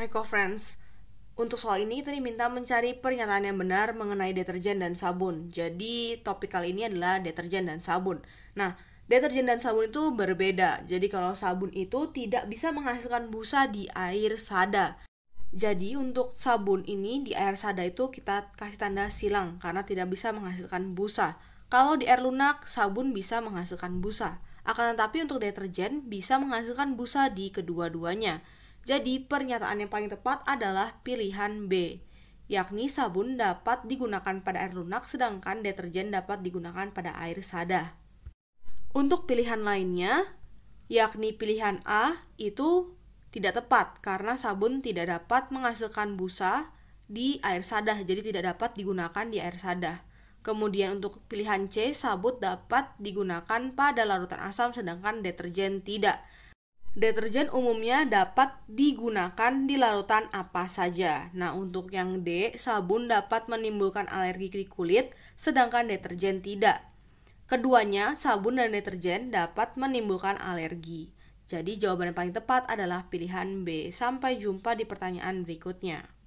Hai co-friends, untuk soal ini kita diminta mencari pernyataan yang benar mengenai deterjen dan sabun. Jadi topik kali ini adalah deterjen dan sabun. Nah, deterjen dan sabun itu berbeda. Jadi kalau sabun itu tidak bisa menghasilkan busa di air sada. Jadi untuk sabun ini di air sada itu kita kasih tanda silang karena tidak bisa menghasilkan busa. Kalau di air lunak, sabun bisa menghasilkan busa. Akan tetapi untuk deterjen bisa menghasilkan busa di kedua-duanya. Jadi, pernyataan yang paling tepat adalah pilihan B, yakni sabun dapat digunakan pada air lunak sedangkan deterjen dapat digunakan pada air sadah. Untuk pilihan lainnya, yakni pilihan A itu tidak tepat karena sabun tidak dapat menghasilkan busa di air sadah, jadi tidak dapat digunakan di air sadah. Kemudian untuk pilihan C, sabut dapat digunakan pada larutan asam sedangkan deterjen tidak. Deterjen umumnya dapat digunakan di larutan apa saja. Nah, untuk yang D, sabun dapat menimbulkan alergi di kulit, sedangkan deterjen tidak. Keduanya, sabun dan deterjen dapat menimbulkan alergi. Jadi, jawaban yang paling tepat adalah pilihan B. Sampai jumpa di pertanyaan berikutnya.